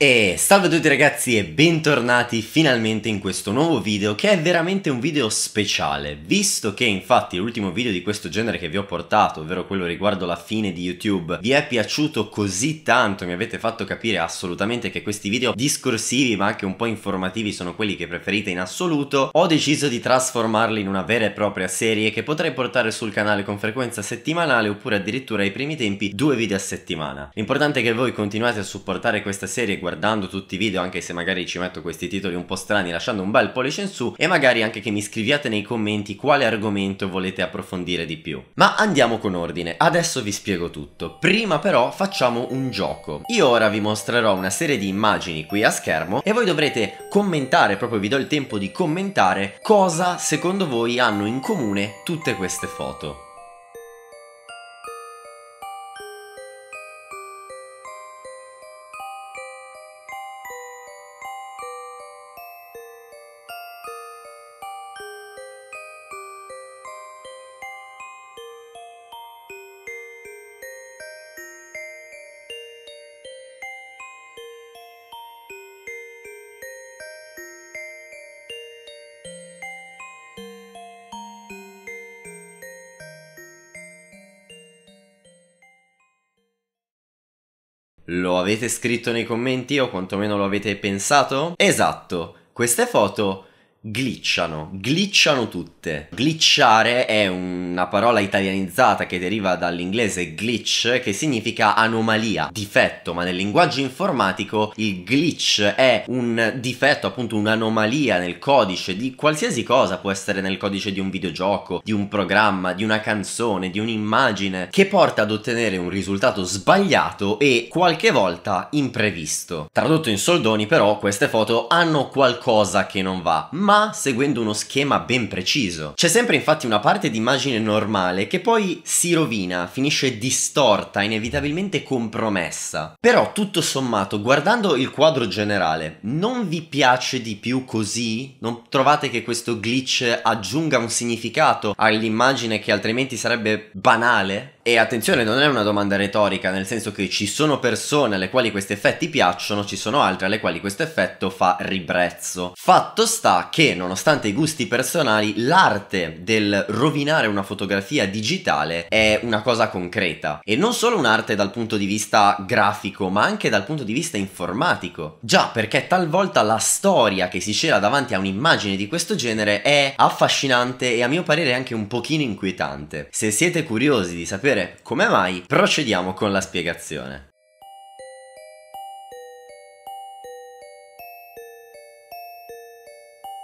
E salve a tutti ragazzi e bentornati finalmente in questo nuovo video che è veramente un video speciale visto che infatti l'ultimo video di questo genere che vi ho portato ovvero quello riguardo la fine di YouTube vi è piaciuto così tanto mi avete fatto capire assolutamente che questi video discorsivi ma anche un po' informativi sono quelli che preferite in assoluto ho deciso di trasformarli in una vera e propria serie che potrei portare sul canale con frequenza settimanale oppure addirittura ai primi tempi due video a settimana l'importante è che voi continuate a supportare questa serie guardando tutti i video, anche se magari ci metto questi titoli un po' strani, lasciando un bel pollice in su e magari anche che mi scriviate nei commenti quale argomento volete approfondire di più. Ma andiamo con ordine, adesso vi spiego tutto. Prima però facciamo un gioco. Io ora vi mostrerò una serie di immagini qui a schermo e voi dovrete commentare, proprio vi do il tempo di commentare, cosa secondo voi hanno in comune tutte queste foto. Lo avete scritto nei commenti o quantomeno lo avete pensato? Esatto, queste foto glitchano, glitchano tutte. Glitchare è una parola italianizzata che deriva dall'inglese glitch che significa anomalia, difetto, ma nel linguaggio informatico il glitch è un difetto, appunto un'anomalia nel codice di qualsiasi cosa, può essere nel codice di un videogioco, di un programma, di una canzone, di un'immagine, che porta ad ottenere un risultato sbagliato e qualche volta imprevisto. Tradotto in soldoni però queste foto hanno qualcosa che non va, ma seguendo uno schema ben preciso. C'è sempre infatti una parte di immagine normale che poi si rovina, finisce distorta, inevitabilmente compromessa. Però tutto sommato, guardando il quadro generale, non vi piace di più così? Non trovate che questo glitch aggiunga un significato all'immagine che altrimenti sarebbe banale? E attenzione, non è una domanda retorica, nel senso che ci sono persone alle quali questi effetti piacciono, ci sono altre alle quali questo effetto fa ribrezzo. Fatto sta che, nonostante i gusti personali, l'arte del rovinare una fotografia digitale è una cosa concreta. E non solo un'arte dal punto di vista grafico, ma anche dal punto di vista informatico. Già, perché talvolta la storia che si cela davanti a un'immagine di questo genere è affascinante e a mio parere anche un pochino inquietante. Se siete curiosi di sapere capire come mai, procediamo con la spiegazione.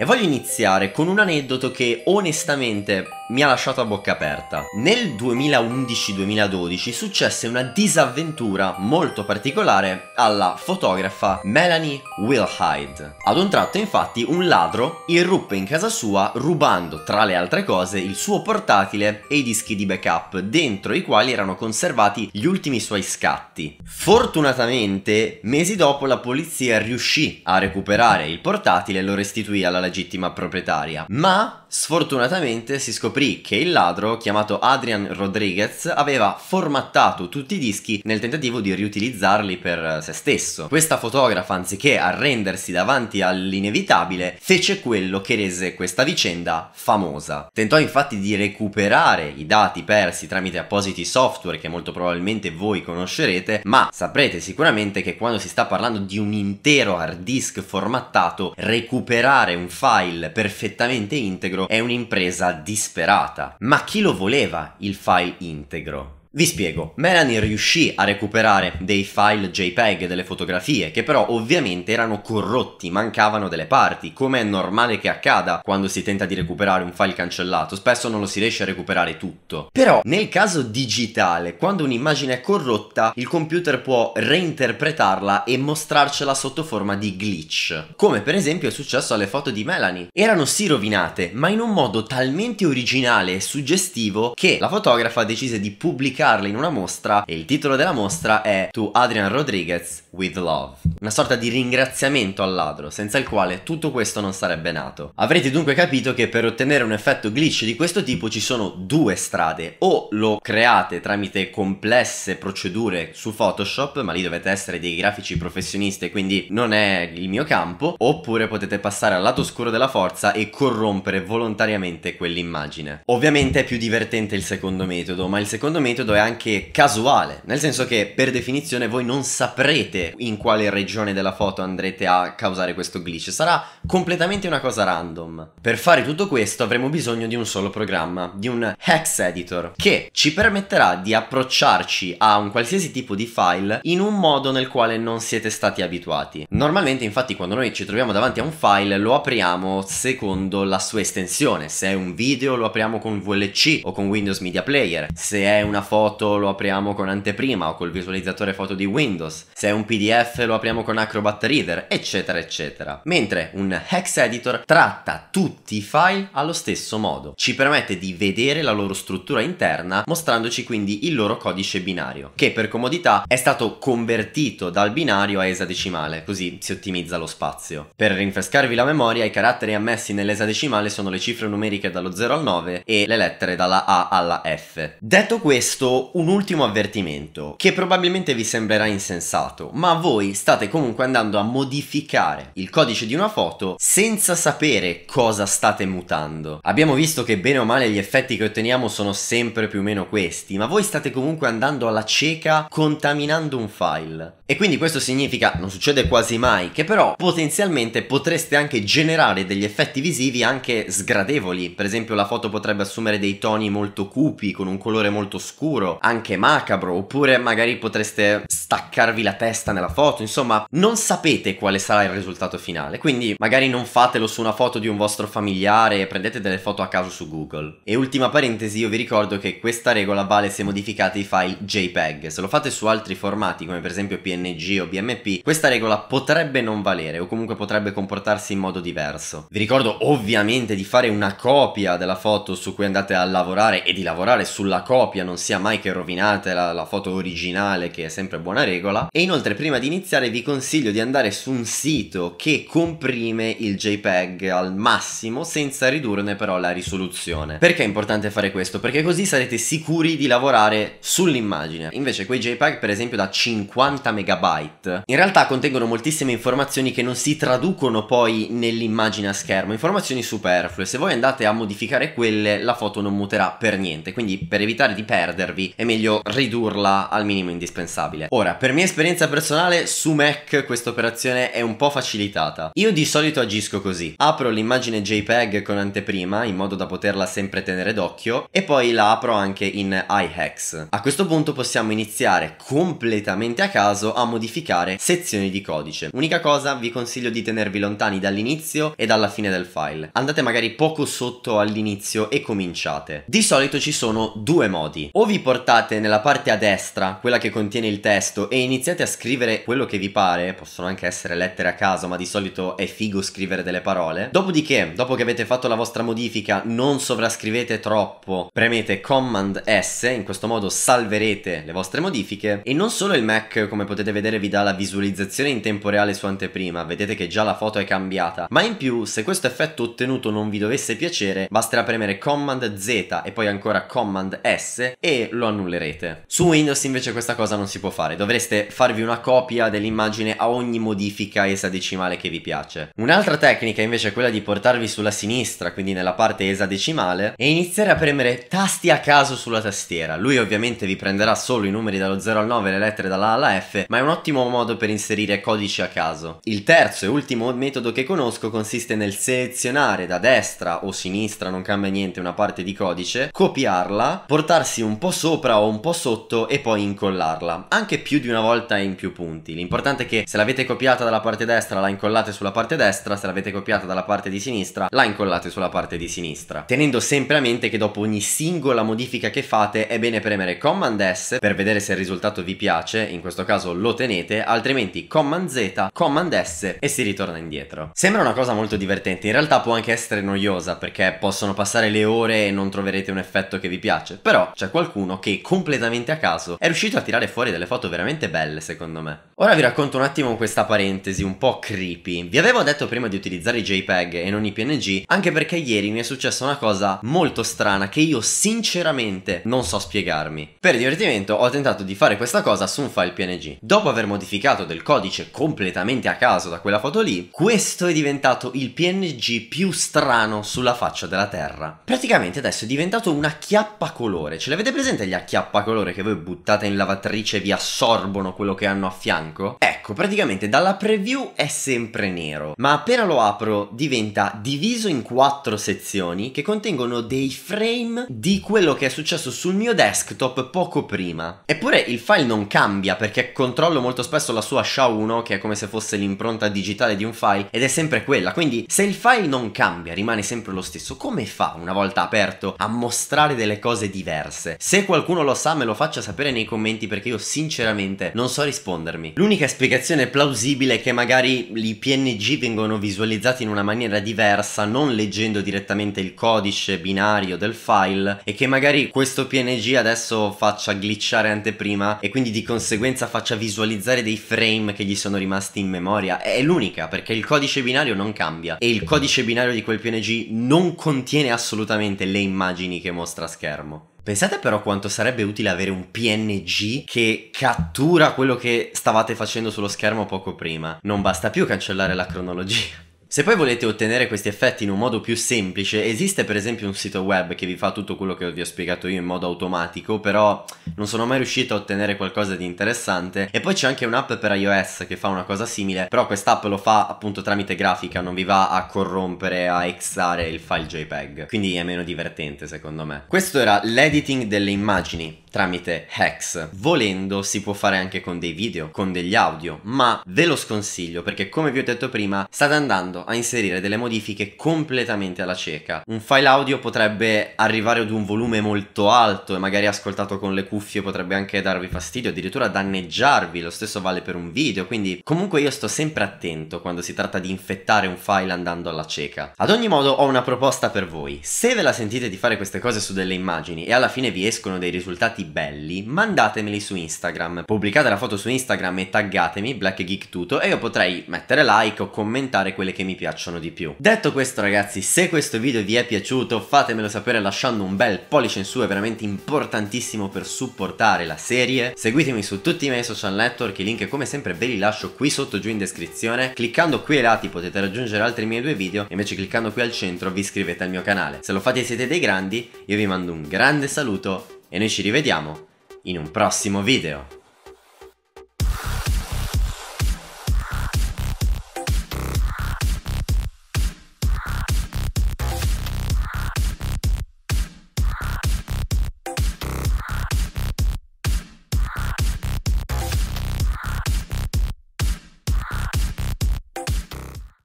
E voglio iniziare con un aneddoto che onestamente mi ha lasciato a bocca aperta. Nel 2011-2012 successe una disavventura molto particolare alla fotografa Melanie Wilhide. Ad un tratto infatti un ladro irruppe in casa sua rubando tra le altre cose il suo portatile e i dischi di backup dentro i quali erano conservati gli ultimi suoi scatti. Fortunatamente mesi dopo la polizia riuscì a recuperare il portatile e lo restituì alla legge legittima proprietaria, ma sfortunatamente si scoprì che il ladro, chiamato Adrian Rodriguez, aveva formattato tutti i dischi nel tentativo di riutilizzarli per se stesso. Questa fotografa, anziché arrendersi davanti all'inevitabile, fece quello che rese questa vicenda famosa. Tentò infatti di recuperare i dati persi tramite appositi software che molto probabilmente voi conoscerete, ma saprete sicuramente che quando si sta parlando di un intero hard disk formattato, recuperare un file perfettamente integro integro è un'impresa disperata. Ma chi lo voleva il file integro? Vi spiego, Melanie riuscì a recuperare dei file JPEG, delle fotografie, che però ovviamente erano corrotti, mancavano delle parti, come è normale che accada quando si tenta di recuperare un file cancellato, spesso non lo si riesce a recuperare tutto. Però nel caso digitale, quando un'immagine è corrotta, il computer può reinterpretarla e mostrarcela sotto forma di glitch, come per esempio è successo alle foto di Melanie. Erano sì rovinate, ma in un modo talmente originale e suggestivo che la fotografa decise di pubblicare pubblicarle in una mostra e il titolo della mostra è To Adrian Rodriguez with Love. Una sorta di ringraziamento al ladro, senza il quale tutto questo non sarebbe nato. Avrete dunque capito che per ottenere un effetto glitch di questo tipo ci sono due strade, o lo create tramite complesse procedure su Photoshop, ma lì dovete essere dei grafici professionisti e quindi non è il mio campo, oppure potete passare al lato scuro della forza e corrompere volontariamente quell'immagine. Ovviamente è più divertente il secondo metodo, ma il secondo metodo periodo è anche casuale, nel senso che per definizione voi non saprete in quale regione della foto andrete a causare questo glitch, sarà completamente una cosa random. Per fare tutto questo avremo bisogno di un solo programma, di un hex editor, che ci permetterà di approcciarci a un qualsiasi tipo di file in un modo nel quale non siete stati abituati. Normalmente infatti quando noi ci troviamo davanti a un file lo apriamo secondo la sua estensione, se è un video lo apriamo con VLC o con Windows Media Player, se è una foto foto lo apriamo con anteprima o col visualizzatore foto di Windows, se è un PDF lo apriamo con Acrobat Reader, eccetera eccetera. Mentre un Hex Editor tratta tutti i file allo stesso modo, ci permette di vedere la loro struttura interna mostrandoci quindi il loro codice binario, che per comodità è stato convertito dal binario a esadecimale, così si ottimizza lo spazio. Per rinfrescarvi la memoria, i caratteri ammessi nell'esadecimale sono le cifre numeriche dallo 0 al 9 e le lettere dalla A alla F. Detto questo, fatto un ultimo avvertimento che probabilmente vi sembrerà insensato, ma voi state comunque andando a modificare il codice di una foto senza sapere cosa state mutando. Abbiamo visto che bene o male gli effetti che otteniamo sono sempre più o meno questi, ma voi state comunque andando alla cieca contaminando un file. E quindi questo significa, non succede quasi mai, che però potenzialmente potreste anche generare degli effetti visivi anche sgradevoli, per esempio la foto potrebbe assumere dei toni molto cupi, con un colore molto scuro, oscuro, anche macabro, oppure magari potreste staccarvi la testa nella foto, insomma non sapete quale sarà il risultato finale, quindi magari non fatelo su una foto di un vostro familiare e prendete delle foto a caso su Google. E ultima parentesi, io vi ricordo che questa regola vale se modificate i file JPEG, se lo fate su altri formati come per esempio PNG o BMP, questa regola potrebbe non valere o comunque potrebbe comportarsi in modo diverso. Vi ricordo ovviamente di fare una copia della foto su cui andate a lavorare e di lavorare sulla copia, non sia mai mai che rovinate la, la foto originale che è sempre buona regola e inoltre prima di iniziare vi consiglio di andare su un sito che comprime il JPEG al massimo senza ridurne però la risoluzione. Perché è importante fare questo? Perché così sarete sicuri di lavorare sull'immagine. Invece quei JPEG per esempio da 50 megabyte in realtà contengono moltissime informazioni che non si traducono poi nell'immagine a schermo, informazioni superflue. Se voi andate a modificare quelle la foto non muterà per niente, quindi per evitare di perdervi servi, è meglio ridurla al minimo indispensabile. Ora, per mia esperienza personale, su Mac questa operazione è un po' facilitata. Io di solito agisco così, apro l'immagine JPEG con anteprima, in modo da poterla sempre tenere d'occhio, e poi la apro anche in iHex. A questo punto possiamo iniziare completamente a caso a modificare sezioni di codice. Unica cosa, vi consiglio di tenervi lontani dall'inizio e dalla fine del file. Andate magari poco sotto all'inizio e cominciate. Di solito ci sono due modi. O vi portate nella parte a destra, quella che contiene il testo, e iniziate a scrivere quello che vi pare, possono anche essere lettere a caso, ma di solito è figo scrivere delle parole. Dopodiché, dopo che avete fatto la vostra modifica, non sovrascrivete troppo, premete Command S, in questo modo salverete le vostre modifiche, e non solo il Mac, come potete vedere, vi dà la visualizzazione in tempo reale su anteprima, vedete che già la foto è cambiata, ma in più, se questo effetto ottenuto non vi dovesse piacere, basterà premere Command Z e poi ancora Command S e lo annullerete. Su Windows invece questa cosa non si può fare, dovreste farvi una copia dell'immagine a ogni modifica esadecimale che vi piace. Un'altra tecnica invece è quella di portarvi sulla sinistra, quindi nella parte esadecimale, e iniziare a premere tasti a caso sulla tastiera. Lui ovviamente vi prenderà solo i numeri dallo 0 al 9 e le lettere dalla A alla F, ma è un ottimo modo per inserire codici a caso. Il terzo e ultimo metodo che conosco consiste nel selezionare da destra o sinistra, non cambia niente, una parte di codice, copiarla, portarsi un po' sopra o un po' sotto e poi incollarla, anche più di una volta in più punti. L'importante è che se l'avete copiata dalla parte destra la incollate sulla parte destra, se l'avete copiata dalla parte di sinistra la incollate sulla parte di sinistra. Tenendo sempre a mente che dopo ogni singola modifica che fate è bene premere Command S per vedere se il risultato vi piace, in questo caso lo tenete, altrimenti Command Z, Command S e si ritorna indietro. Sembra una cosa molto divertente, in realtà può anche essere noiosa perché possono passare le ore e non troverete un effetto che vi piace, però c'è qualcuno uno che completamente a caso è riuscito a tirare fuori delle foto veramente belle secondo me. Ora vi racconto un attimo questa parentesi un po' creepy. Vi avevo detto prima di utilizzare i JPEG e non i PNG anche perché ieri mi è successa una cosa molto strana che io sinceramente non so spiegarmi. Per divertimento ho tentato di fare questa cosa su un file PNG. Dopo aver modificato del codice completamente a caso da quella foto lì, questo è diventato il PNG più strano sulla faccia della Terra. Praticamente adesso è diventato una chiappa colore. Ce l'avete presente? presente gli acchiappacolore che voi buttate in lavatrice vi assorbono quello che hanno a fianco? Ecco, praticamente dalla preview è sempre nero, ma appena lo apro diventa diviso in quattro sezioni che contengono dei frame di quello che è successo sul mio desktop poco prima. Eppure il file non cambia perché controllo molto spesso la sua SHA-1 che è come se fosse l'impronta digitale di un file ed è sempre quella, quindi se il file non cambia rimane sempre lo stesso, come fa una volta aperto a mostrare delle cose diverse? Se qualcuno lo sa me lo faccia sapere nei commenti perché io sinceramente non so rispondermi. L'unica spiegazione plausibile è che magari i PNG vengono visualizzati in una maniera diversa, non leggendo direttamente il codice binario del file e che magari questo PNG adesso faccia glitchare anteprima e quindi di conseguenza faccia visualizzare dei frame che gli sono rimasti in memoria. È l'unica perché il codice binario non cambia e il codice binario di quel PNG non contiene assolutamente le immagini che mostra a schermo. Pensate però quanto sarebbe utile avere un PNG che cattura quello che stavate facendo sullo schermo poco prima. Non basta più cancellare la cronologia. Se poi volete ottenere questi effetti in un modo più semplice, esiste per esempio un sito web che vi fa tutto quello che vi ho spiegato io in modo automatico, però non sono mai riuscito a ottenere qualcosa di interessante. E poi c'è anche un'app per iOS che fa una cosa simile, però quest'app lo fa appunto tramite grafica, non vi va a corrompere, a exare il file JPEG. Quindi è meno divertente secondo me. Questo era l'editing delle immagini tramite hacks. Volendo si può fare anche con dei video, con degli audio, ma ve lo sconsiglio perché come vi ho detto prima state andando a inserire delle modifiche completamente alla cieca. Un file audio potrebbe arrivare ad un volume molto alto e magari ascoltato con le cuffie potrebbe anche darvi fastidio, addirittura danneggiarvi, lo stesso vale per un video, quindi comunque io sto sempre attento quando si tratta di infettare un file andando alla cieca. Ad ogni modo ho una proposta per voi, se ve la sentite di fare queste cose su delle immagini e alla fine vi escono dei risultati risultati belli, mandatemeli su Instagram. Pubblicate la foto su Instagram e taggatemi, Black Geek Tuto, e io potrei mettere like o commentare quelle che mi piacciono di più. Detto questo ragazzi, se questo video vi è piaciuto fatemelo sapere lasciando un bel pollice in su, è veramente importantissimo per supportare la serie. Seguitemi su tutti i miei social network, i link come sempre ve li lascio qui sotto giù in descrizione. Cliccando qui ai lati potete raggiungere altri miei due video, invece cliccando qui al centro vi iscrivete al mio canale. Se lo fate e siete dei grandi, io vi mando un grande saluto e noi ci rivediamo in un prossimo video.